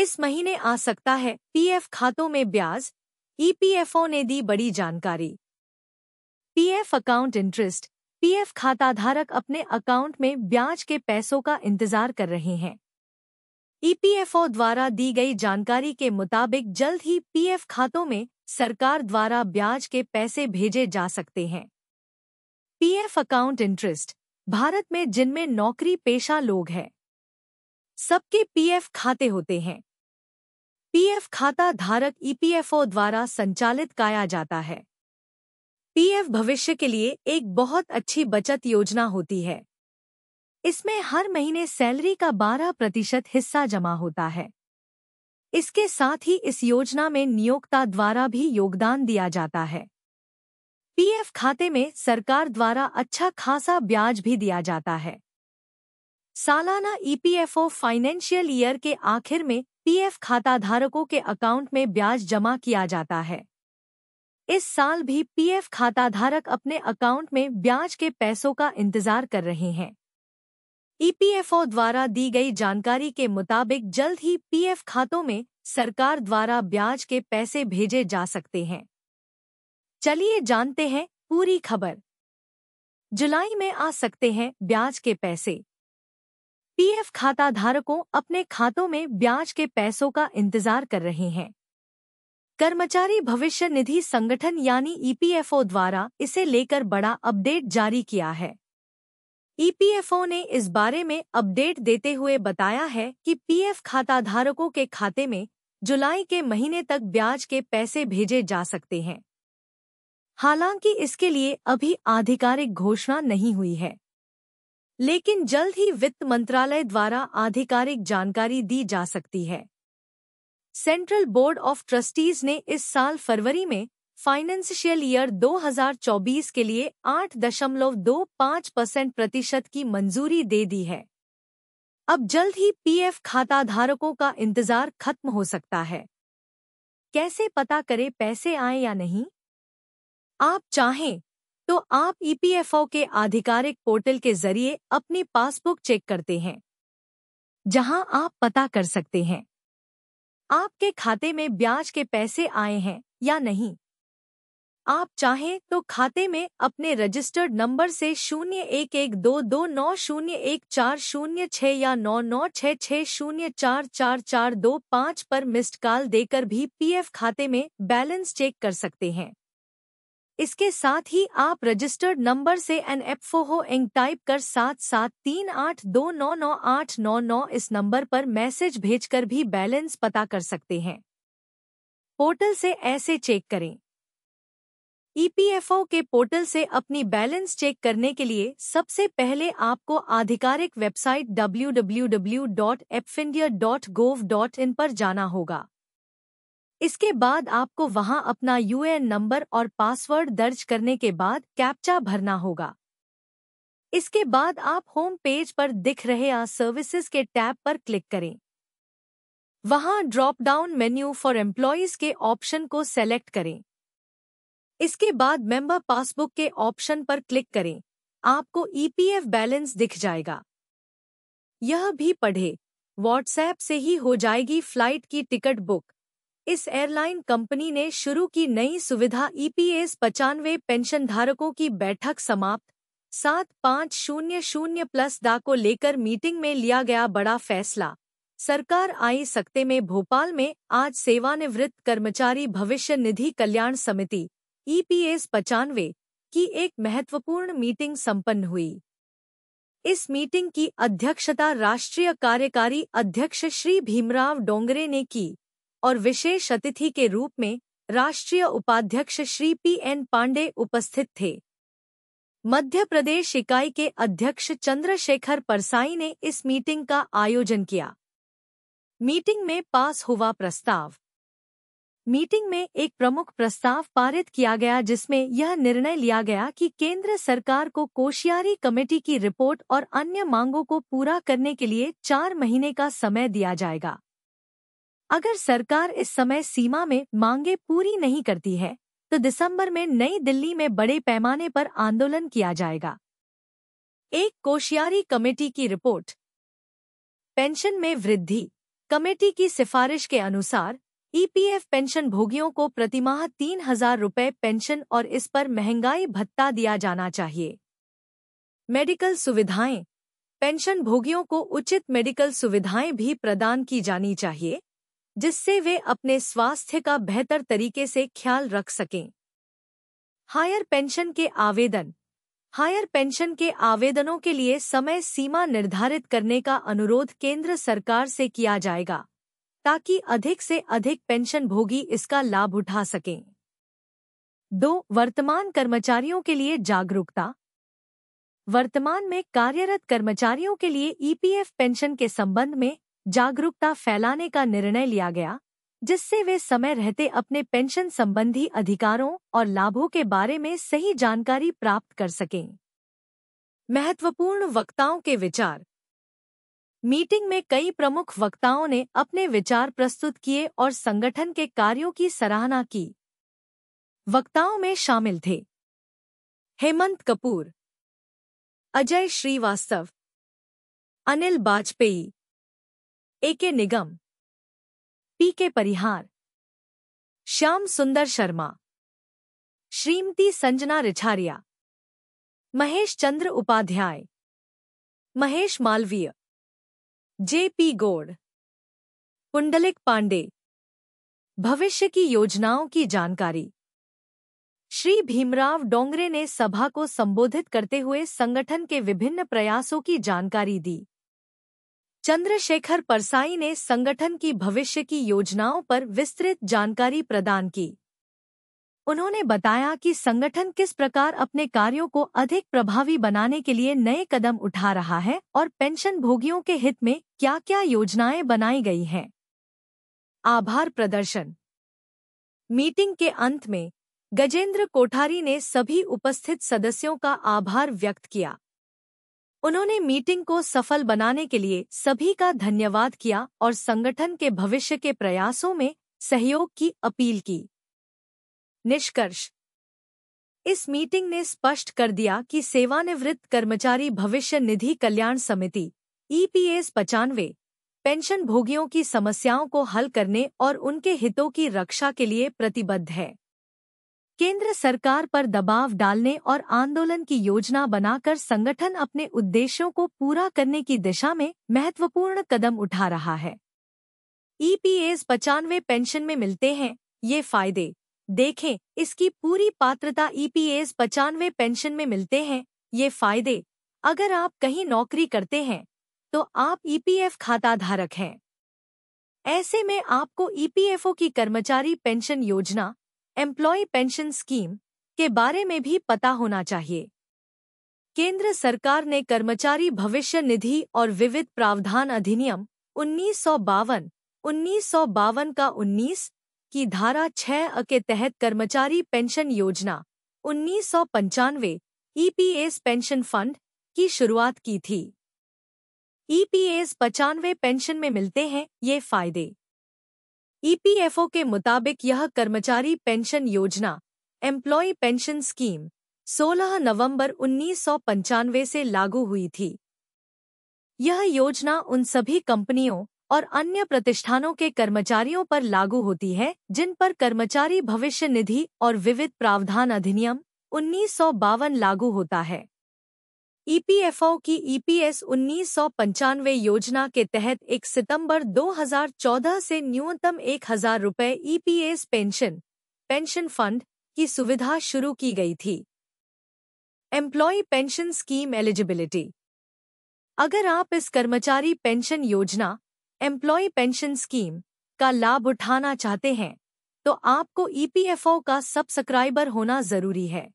इस महीने आ सकता है पीएफ खातों में ब्याज ईपीएफओ ने दी बड़ी जानकारी पीएफ अकाउंट इंटरेस्ट पीएफ खाताधारक अपने अकाउंट में ब्याज के पैसों का इंतजार कर रहे हैं ईपीएफओ द्वारा दी गई जानकारी के मुताबिक जल्द ही पीएफ खातों में सरकार द्वारा ब्याज के पैसे भेजे जा सकते हैं पीएफ अकाउंट इंटरेस्ट भारत में जिनमें नौकरी पेशा लोग हैं सबके पीएफ खाते होते हैं पीएफ खाता धारक ईपीएफओ द्वारा संचालित काया जाता है पीएफ भविष्य के लिए एक बहुत अच्छी बचत योजना होती है इसमें हर महीने सैलरी का 12 प्रतिशत हिस्सा जमा होता है इसके साथ ही इस योजना में नियोक्ता द्वारा भी योगदान दिया जाता है पीएफ खाते में सरकार द्वारा अच्छा खासा ब्याज भी दिया जाता है सालाना ईपीएफओ e फाइनेंशियल ईयर के आखिर में पीएफ खाताधारकों के अकाउंट में ब्याज जमा किया जाता है इस साल भी पीएफ खाताधारक अपने अकाउंट में ब्याज के पैसों का इंतजार कर रहे हैं ईपीएफओ e द्वारा दी गई जानकारी के मुताबिक जल्द ही पीएफ खातों में सरकार द्वारा ब्याज के पैसे भेजे जा सकते हैं चलिए जानते हैं पूरी खबर जुलाई में आ सकते हैं ब्याज के पैसे पीएफ खाता धारकों अपने खातों में ब्याज के पैसों का इंतजार कर रहे हैं कर्मचारी भविष्य निधि संगठन यानी ईपीएफओ द्वारा इसे लेकर बड़ा अपडेट जारी किया है ईपीएफओ ने इस बारे में अपडेट देते हुए बताया है कि पीएफ खाताधारकों के खाते में जुलाई के महीने तक ब्याज के पैसे भेजे जा सकते हैं हालांकि इसके लिए अभी आधिकारिक घोषणा नहीं हुई है लेकिन जल्द ही वित्त मंत्रालय द्वारा आधिकारिक जानकारी दी जा सकती है सेंट्रल बोर्ड ऑफ ट्रस्टीज ने इस साल फरवरी में फाइनेंशियल ईयर 2024 के लिए 8.25 परसेंट प्रतिशत की मंजूरी दे दी है अब जल्द ही पीएफ खाताधारकों का इंतजार खत्म हो सकता है कैसे पता करें पैसे आए या नहीं आप चाहें तो आप ईपीएफओ e के आधिकारिक पोर्टल के जरिए अपनी पासबुक चेक करते हैं जहां आप पता कर सकते हैं आपके खाते में ब्याज के पैसे आए हैं या नहीं आप चाहें तो खाते में अपने रजिस्टर्ड नंबर से शून्य एक एक दो दो नौ शून्य एक चार शून्य छः या नौ नौ छः छः शून्य चार चार चार दो पाँच पर मिस्ड कॉल देकर भी पीएफ खाते में बैलेंस चेक कर सकते हैं इसके साथ ही आप रजिस्टर्ड नंबर से एन एपफोहो एंग टाइप कर सात सात तीन आठ दो नौ नौ आठ नौ नौ इस नंबर पर मैसेज भेजकर भी बैलेंस पता कर सकते हैं पोर्टल से ऐसे चेक करें ईपीएफओ के पोर्टल से अपनी बैलेंस चेक करने के लिए सबसे पहले आपको आधिकारिक वेबसाइट www.epfindia.gov.in पर जाना होगा इसके बाद आपको वहां अपना यूएन नंबर और पासवर्ड दर्ज करने के बाद कैप्चा भरना होगा इसके बाद आप होम पेज पर दिख रहे आ सर्विसेज के टैब पर क्लिक करें वहां drop down menu for employees के ऑप्शन को सेलेक्ट करें इसके बाद मेंबर पासबुक के ऑप्शन पर क्लिक करें आपको ईपीएफ बैलेंस दिख जाएगा यह भी पढ़े व्हाट्सएप से ही हो जाएगी फ्लाइट की टिकट बुक इस एयरलाइन कंपनी ने शुरू की नई सुविधा ईपीएस e पचानवे पेंशन धारकों की बैठक समाप्त सात पाँच शून्य शून्य प्लस दा को लेकर मीटिंग में लिया गया बड़ा फैसला सरकार आई सकते में भोपाल में आज सेवानिवृत्त कर्मचारी भविष्य निधि कल्याण समिति ईपीएस e पचानवे की एक महत्वपूर्ण मीटिंग संपन्न हुई इस मीटिंग की अध्यक्षता राष्ट्रीय कार्यकारी अध्यक्ष श्री भीमराव डोंगरे ने की और विशेष अतिथि के रूप में राष्ट्रीय उपाध्यक्ष श्री पी एन पांडे उपस्थित थे मध्य प्रदेश इकाई के अध्यक्ष चंद्रशेखर परसाई ने इस मीटिंग का आयोजन किया मीटिंग में पास हुआ प्रस्ताव मीटिंग में एक प्रमुख प्रस्ताव पारित किया गया जिसमें यह निर्णय लिया गया कि केंद्र सरकार को कोशियारी कमेटी की रिपोर्ट और अन्य मांगों को पूरा करने के लिए चार महीने का समय दिया जाएगा अगर सरकार इस समय सीमा में मांगे पूरी नहीं करती है तो दिसंबर में नई दिल्ली में बड़े पैमाने पर आंदोलन किया जाएगा एक कोशियारी कमेटी की रिपोर्ट पेंशन में वृद्धि कमेटी की सिफारिश के अनुसार ईपीएफ पेंशन भोगियों को प्रतिमाह तीन हजार रुपये पेंशन और इस पर महंगाई भत्ता दिया जाना चाहिए मेडिकल सुविधाएं पेंशन भोगियों को उचित मेडिकल सुविधाएं भी प्रदान की जानी चाहिए जिससे वे अपने स्वास्थ्य का बेहतर तरीके से ख्याल रख सकें हायर पेंशन के आवेदन हायर पेंशन के आवेदनों के लिए समय सीमा निर्धारित करने का अनुरोध केंद्र सरकार से किया जाएगा ताकि अधिक से अधिक पेंशन भोगी इसका लाभ उठा सकें दो वर्तमान कर्मचारियों के लिए जागरूकता वर्तमान में कार्यरत कर्मचारियों के लिए ईपीएफ पेंशन के संबंध में जागरूकता फैलाने का निर्णय लिया गया जिससे वे समय रहते अपने पेंशन संबंधी अधिकारों और लाभों के बारे में सही जानकारी प्राप्त कर सकें महत्वपूर्ण वक्ताओं के विचार मीटिंग में कई प्रमुख वक्ताओं ने अपने विचार प्रस्तुत किए और संगठन के कार्यों की सराहना की वक्ताओं में शामिल थे हेमंत कपूर अजय श्रीवास्तव अनिल बाजपेयी ए के निगम पी के परिहार श्याम सुंदर शर्मा श्रीमती संजना रिछारिया महेश चंद्र उपाध्याय महेश मालवीय जे पी गोड पुंडलिक पांडे भविष्य की योजनाओं की जानकारी श्री भीमराव डोंगरे ने सभा को संबोधित करते हुए संगठन के विभिन्न प्रयासों की जानकारी दी चंद्रशेखर परसाई ने संगठन की भविष्य की योजनाओं पर विस्तृत जानकारी प्रदान की उन्होंने बताया कि संगठन किस प्रकार अपने कार्यों को अधिक प्रभावी बनाने के लिए नए कदम उठा रहा है और पेंशन भोगियों के हित में क्या क्या योजनाएं बनाई गई हैं आभार प्रदर्शन मीटिंग के अंत में गजेंद्र कोठारी ने सभी उपस्थित सदस्यों का आभार व्यक्त किया उन्होंने मीटिंग को सफल बनाने के लिए सभी का धन्यवाद किया और संगठन के भविष्य के प्रयासों में सहयोग की अपील की निष्कर्ष इस मीटिंग ने स्पष्ट कर दिया कि सेवानिवृत्त कर्मचारी भविष्य निधि कल्याण समिति ईपीएस पचानवे पेंशन भोगियों की समस्याओं को हल करने और उनके हितों की रक्षा के लिए प्रतिबद्ध है केंद्र सरकार पर दबाव डालने और आंदोलन की योजना बनाकर संगठन अपने उद्देश्यों को पूरा करने की दिशा में महत्वपूर्ण कदम उठा रहा है ईपीएस पचानवे पेंशन में मिलते हैं ये फायदे देखें इसकी पूरी पात्रता ईपीएस पचानवे पेंशन में मिलते हैं ये फायदे अगर आप कहीं नौकरी करते हैं तो आप ईपीएफ खाता धारक हैं ऐसे में आपको ईपीएफओ की कर्मचारी पेंशन योजना एम्प्लॉय पेंशन स्कीम के बारे में भी पता होना चाहिए केंद्र सरकार ने कर्मचारी भविष्य निधि और विविध प्रावधान अधिनियम उन्नीस सौ बावन उन्नीस सौ बावन का उन्नीस की धारा छह के तहत कर्मचारी पेंशन योजना उन्नीस सौ पंचानवे ईपीएस पेंशन फंड की शुरुआत की थी ईपीएस पचानवे पेंशन में मिलते हैं ये फायदे ईपीएफओ e के मुताबिक यह कर्मचारी पेंशन योजना एम्प्लॉय पेंशन स्कीम 16 नवंबर उन्नीस से लागू हुई थी यह योजना उन सभी कंपनियों और अन्य प्रतिष्ठानों के कर्मचारियों पर लागू होती है जिन पर कर्मचारी भविष्य निधि और विविध प्रावधान अधिनियम उन्नीस लागू होता है ईपीएफओ e की ईपीएस e उन्नीस योजना के तहत 1 सितंबर 2014 से न्यूनतम एक हजार रुपये EPS e pension pension fund की सुविधा शुरू की गई थी एम्प्लॉय पेंशन स्कीम एलिजिबिलिटी अगर आप इस कर्मचारी पेंशन योजना एम्प्लॉय पेंशन स्कीम का लाभ उठाना चाहते हैं तो आपको ईपीएफओ का सब्सक्राइबर होना जरूरी है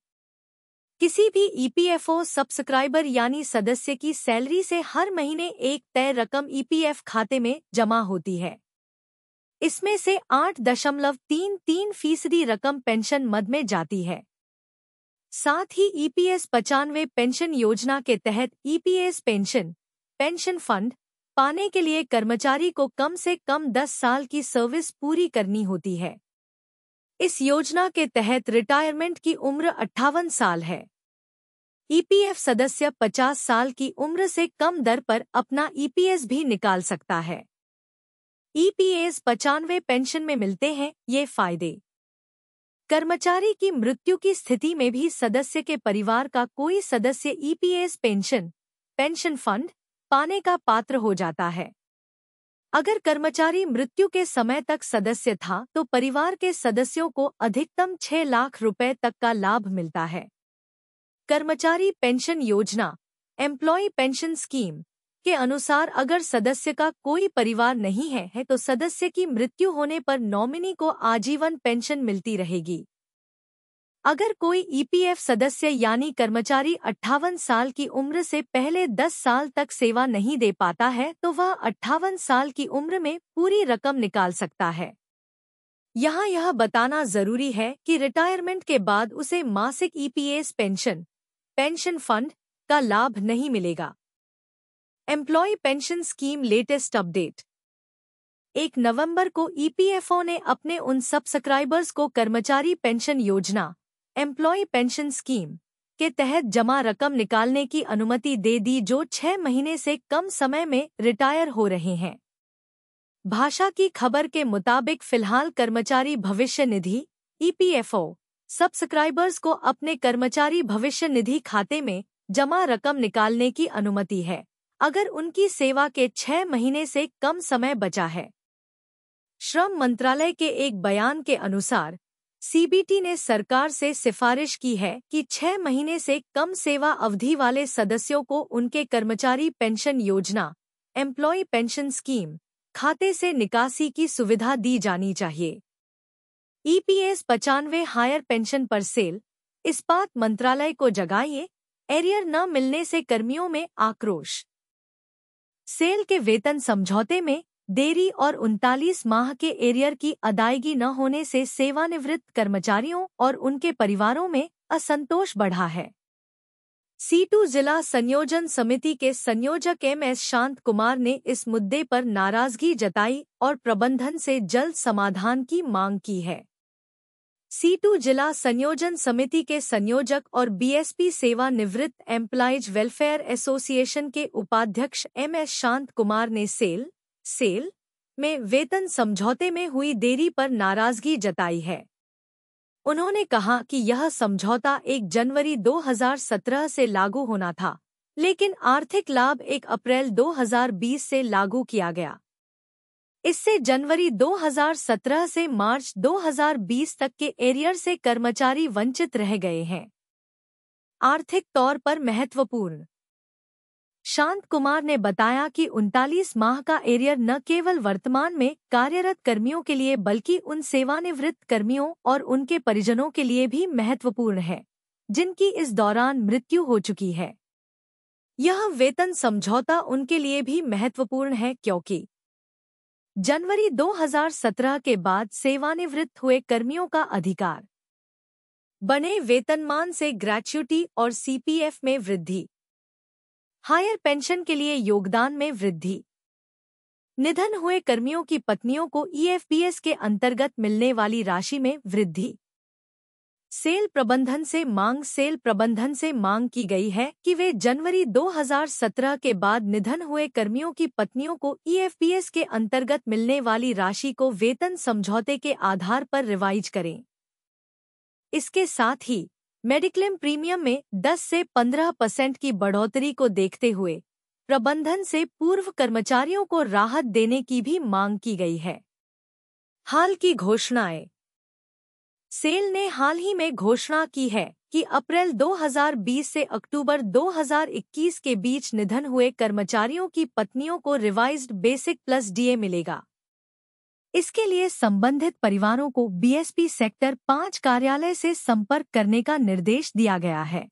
किसी भी ईपीएफओ e सब्सक्राइबर यानी सदस्य की सैलरी से हर महीने एक तय रकम ईपीएफ e खाते में जमा होती है इसमें से आठ दशमलव तीन तीन फीसदी रकम पेंशन मद में जाती है साथ ही ईपीएस e पचानवे पेंशन योजना के तहत ईपीएस पेंशन पेंशन फंड पाने के लिए कर्मचारी को कम से कम 10 साल की सर्विस पूरी करनी होती है इस योजना के तहत रिटायरमेंट की उम्र अट्ठावन साल है ईपीएफ सदस्य 50 साल की उम्र से कम दर पर अपना ईपीएस भी निकाल सकता है ईपीएस पचानवे पेंशन में मिलते हैं ये फायदे कर्मचारी की मृत्यु की स्थिति में भी सदस्य के परिवार का कोई सदस्य ईपीएस पेंशन पेंशन फंड पाने का पात्र हो जाता है अगर कर्मचारी मृत्यु के समय तक सदस्य था तो परिवार के सदस्यों को अधिकतम छह लाख रुपए तक का लाभ मिलता है कर्मचारी पेंशन योजना एम्प्लॉय पेंशन स्कीम के अनुसार अगर सदस्य का कोई परिवार नहीं है, है तो सदस्य की मृत्यु होने पर नॉमिनी को आजीवन पेंशन मिलती रहेगी अगर कोई ईपीएफ e सदस्य यानी कर्मचारी अट्ठावन साल की उम्र से पहले 10 साल तक सेवा नहीं दे पाता है तो वह अट्ठावन साल की उम्र में पूरी रकम निकाल सकता है यहाँ यह बताना जरूरी है कि रिटायरमेंट के बाद उसे मासिक EPS e pension pension fund का लाभ नहीं मिलेगा employ pension scheme latest update एक नवंबर को ईपीएफओ e ने अपने उन सब्सक्राइबर्स को कर्मचारी पेंशन योजना एम्प्लॉय पेंशन स्कीम के तहत जमा रकम निकालने की अनुमति दे दी जो छह महीने से कम समय में रिटायर हो रहे हैं भाषा की खबर के मुताबिक फिलहाल कर्मचारी भविष्य निधि ईपीएफओ e सब्सक्राइबर्स को अपने कर्मचारी भविष्य निधि खाते में जमा रकम निकालने की अनुमति है अगर उनकी सेवा के छह महीने से कम समय बचा है श्रम मंत्रालय के एक बयान के अनुसार सीबीटी ने सरकार से सिफारिश की है कि छह महीने से कम सेवा अवधि वाले सदस्यों को उनके कर्मचारी पेंशन योजना एम्प्लॉय पेंशन स्कीम खाते से निकासी की सुविधा दी जानी चाहिए ईपीएस पचानवे हायर पेंशन पर सेल इस्पात मंत्रालय को जगाइए एरियर न मिलने से कर्मियों में आक्रोश सेल के वेतन समझौते में देरी और उनतालीस माह के एरियर की अदायगी न होने से सेवानिवृत्त कर्मचारियों और उनके परिवारों में असंतोष बढ़ा है सीटू जिला संयोजन समिति के संयोजक एम एस शांत कुमार ने इस मुद्दे पर नाराजगी जताई और प्रबंधन से जल्द समाधान की मांग की है सीटू जिला संयोजन समिति के संयोजक और बीएसपी सेवा निवृत्त एम्प्लाइज वेलफेयर एसोसिएशन के उपाध्यक्ष एम एस शांत कुमार ने सेल सेल में वेतन समझौते में हुई देरी पर नाराजगी जताई है उन्होंने कहा कि यह समझौता 1 जनवरी 2017 से लागू होना था लेकिन आर्थिक लाभ 1 अप्रैल 2020 से लागू किया गया इससे जनवरी 2017 से मार्च 2020 तक के एरियर से कर्मचारी वंचित रह गए हैं आर्थिक तौर पर महत्वपूर्ण शांत कुमार ने बताया कि उनतालीस माह का एरियर न केवल वर्तमान में कार्यरत कर्मियों के लिए बल्कि उन सेवानिवृत्त कर्मियों और उनके परिजनों के लिए भी महत्वपूर्ण है जिनकी इस दौरान मृत्यु हो चुकी है यह वेतन समझौता उनके लिए भी महत्वपूर्ण है क्योंकि जनवरी 2017 के बाद सेवानिवृत्त हुए कर्मियों का अधिकार बने वेतनमान से ग्रेच्युटी और सीपीएफ में वृद्धि हायर पेंशन के लिए योगदान में वृद्धि निधन हुए कर्मियों की पत्नियों को ईएफपीएस e के अंतर्गत मिलने वाली राशि में वृद्धि सेल प्रबंधन से मांग सेल प्रबंधन से मांग की गई है कि वे जनवरी 2017 के बाद निधन हुए कर्मियों की पत्नियों को ईएफपीएस e के अंतर्गत मिलने वाली राशि को वेतन समझौते के आधार पर रिवाइज करें इसके साथ ही मेडिक्लेम प्रीमियम में 10 से 15 परसेंट की बढ़ोतरी को देखते हुए प्रबंधन से पूर्व कर्मचारियों को राहत देने की भी मांग की गई है हाल की घोषणाएं सेल ने हाल ही में घोषणा की है कि अप्रैल 2020 से अक्टूबर 2021 के बीच निधन हुए कर्मचारियों की पत्नियों को रिवाइज्ड बेसिक प्लस डीए मिलेगा इसके लिए संबंधित परिवारों को बीएसपी सेक्टर पाँच कार्यालय से संपर्क करने का निर्देश दिया गया है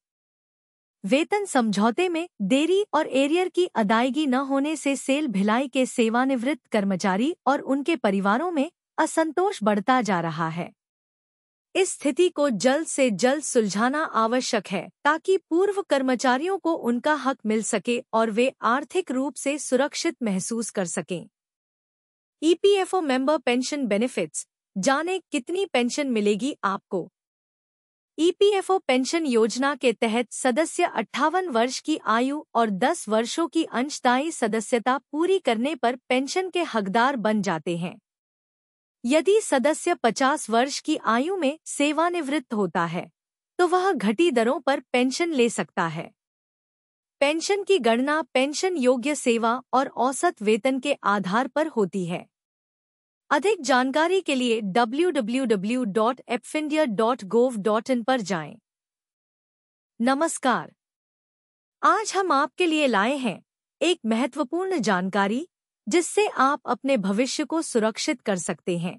वेतन समझौते में देरी और एरियर की अदायगी न होने से सेल भिलाई के सेवानिवृत्त कर्मचारी और उनके परिवारों में असंतोष बढ़ता जा रहा है इस स्थिति को जल्द से जल्द सुलझाना आवश्यक है ताकि पूर्व कर्मचारियों को उनका हक मिल सके और वे आर्थिक रूप से सुरक्षित महसूस कर सकें ईपीएफओ मेंबर पेंशन बेनिफिट्स जाने कितनी पेंशन मिलेगी आपको ईपीएफओ e पेंशन योजना के तहत सदस्य अट्ठावन वर्ष की आयु और 10 वर्षों की अंशदायी सदस्यता पूरी करने पर पेंशन के हकदार बन जाते हैं यदि सदस्य 50 वर्ष की आयु में सेवानिवृत्त होता है तो वह घटी दरों पर पेंशन ले सकता है पेंशन की गणना पेंशन योग्य सेवा और औसत वेतन के आधार पर होती है अधिक जानकारी के लिए www.epfindia.gov.in पर जाएं। नमस्कार आज हम आपके लिए लाए हैं एक महत्वपूर्ण जानकारी जिससे आप अपने भविष्य को सुरक्षित कर सकते हैं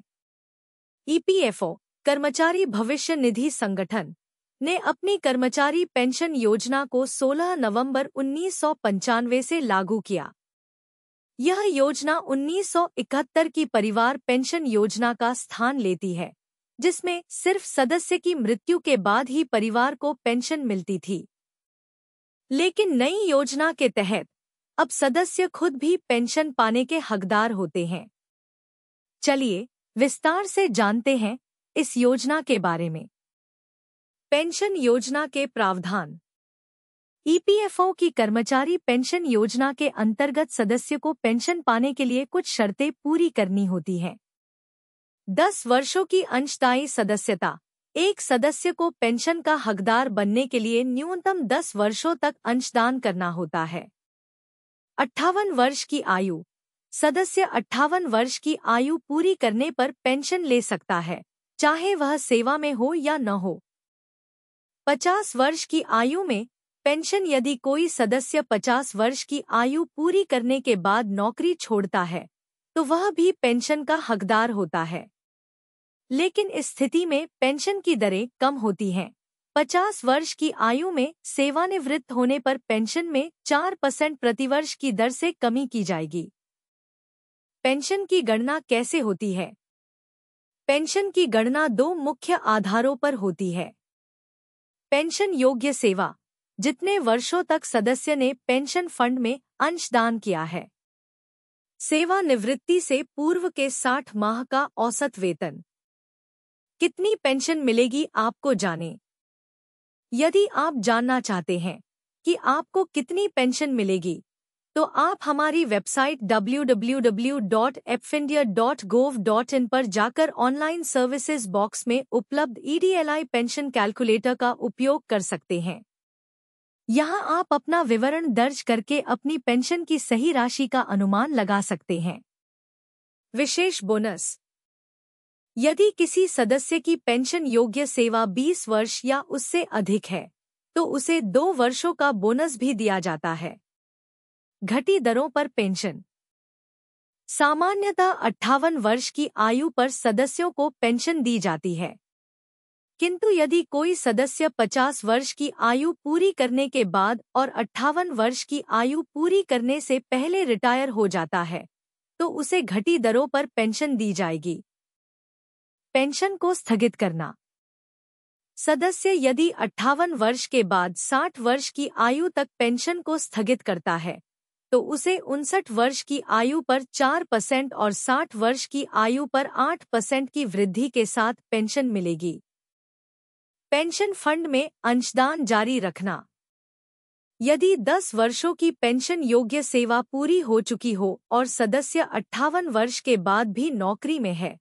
ईपीएफओ e कर्मचारी भविष्य निधि संगठन ने अपनी कर्मचारी पेंशन योजना को 16 नवंबर उन्नीस से लागू किया यह योजना 1971 की परिवार पेंशन योजना का स्थान लेती है जिसमें सिर्फ सदस्य की मृत्यु के बाद ही परिवार को पेंशन मिलती थी लेकिन नई योजना के तहत अब सदस्य खुद भी पेंशन पाने के हकदार होते हैं चलिए विस्तार से जानते हैं इस योजना के बारे में पेंशन योजना के प्रावधान ईपीएफओ की कर्मचारी पेंशन योजना के अंतर्गत सदस्य को पेंशन पाने के लिए कुछ शर्तें पूरी करनी होती हैं दस वर्षों की अंशदायी सदस्यता एक सदस्य को पेंशन का हकदार बनने के लिए न्यूनतम दस वर्षों तक अंशदान करना होता है अट्ठावन वर्ष की आयु सदस्य अट्ठावन वर्ष की आयु पूरी करने पर पेंशन ले सकता है चाहे वह सेवा में हो या न हो पचास वर्ष की आयु में पेंशन यदि कोई सदस्य 50 वर्ष की आयु पूरी करने के बाद नौकरी छोड़ता है तो वह भी पेंशन का हकदार होता है लेकिन इस स्थिति में पेंशन की दरें कम होती हैं 50 वर्ष की आयु में सेवानिवृत्त होने पर पेंशन में 4 परसेंट प्रतिवर्ष की दर से कमी की जाएगी पेंशन की गणना कैसे होती है पेंशन की गणना दो मुख्य आधारों पर होती है पेंशन योग्य सेवा जितने वर्षों तक सदस्य ने पेंशन फंड में अंशदान किया है सेवानिवृत्ति से पूर्व के 60 माह का औसत वेतन कितनी पेंशन मिलेगी आपको जाने यदि आप जानना चाहते हैं कि आपको कितनी पेंशन मिलेगी तो आप हमारी वेबसाइट डब्ल्यू पर जाकर ऑनलाइन सर्विसेज बॉक्स में उपलब्ध ईडीएलआई e पेंशन कैलकुलेटर का उपयोग कर सकते हैं यहाँ आप अपना विवरण दर्ज करके अपनी पेंशन की सही राशि का अनुमान लगा सकते हैं विशेष बोनस यदि किसी सदस्य की पेंशन योग्य सेवा 20 वर्ष या उससे अधिक है तो उसे दो वर्षों का बोनस भी दिया जाता है घटी दरों पर पेंशन सामान्यतः अट्ठावन वर्ष की आयु पर सदस्यों को पेंशन दी जाती है किंतु यदि कोई सदस्य 50 वर्ष की आयु पूरी करने के बाद और अट्ठावन वर्ष की आयु पूरी करने से पहले रिटायर हो जाता है तो उसे घटी दरों पर पेंशन दी जाएगी पेंशन को स्थगित करना सदस्य यदि अट्ठावन वर्ष के बाद 60 वर्ष की आयु तक पेंशन को स्थगित करता है तो उसे उनसठ वर्ष की आयु पर 4 परसेंट और 60 वर्ष की आयु पर 8 परसेंट की वृद्धि के साथ पेंशन मिलेगी पेंशन फंड में अंशदान जारी रखना यदि 10 वर्षों की पेंशन योग्य सेवा पूरी हो चुकी हो और सदस्य अट्ठावन वर्ष के बाद भी नौकरी में है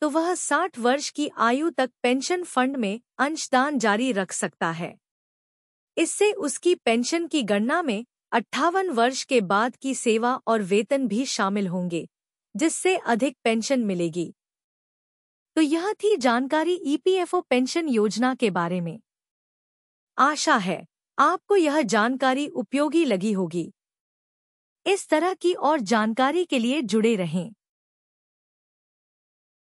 तो वह 60 वर्ष की आयु तक पेंशन फंड में अंशदान जारी रख सकता है इससे उसकी पेंशन की गणना में अट्ठावन वर्ष के बाद की सेवा और वेतन भी शामिल होंगे जिससे अधिक पेंशन मिलेगी तो यह थी जानकारी ईपीएफओ e पेंशन योजना के बारे में आशा है आपको यह जानकारी उपयोगी लगी होगी इस तरह की और जानकारी के लिए जुड़े रहें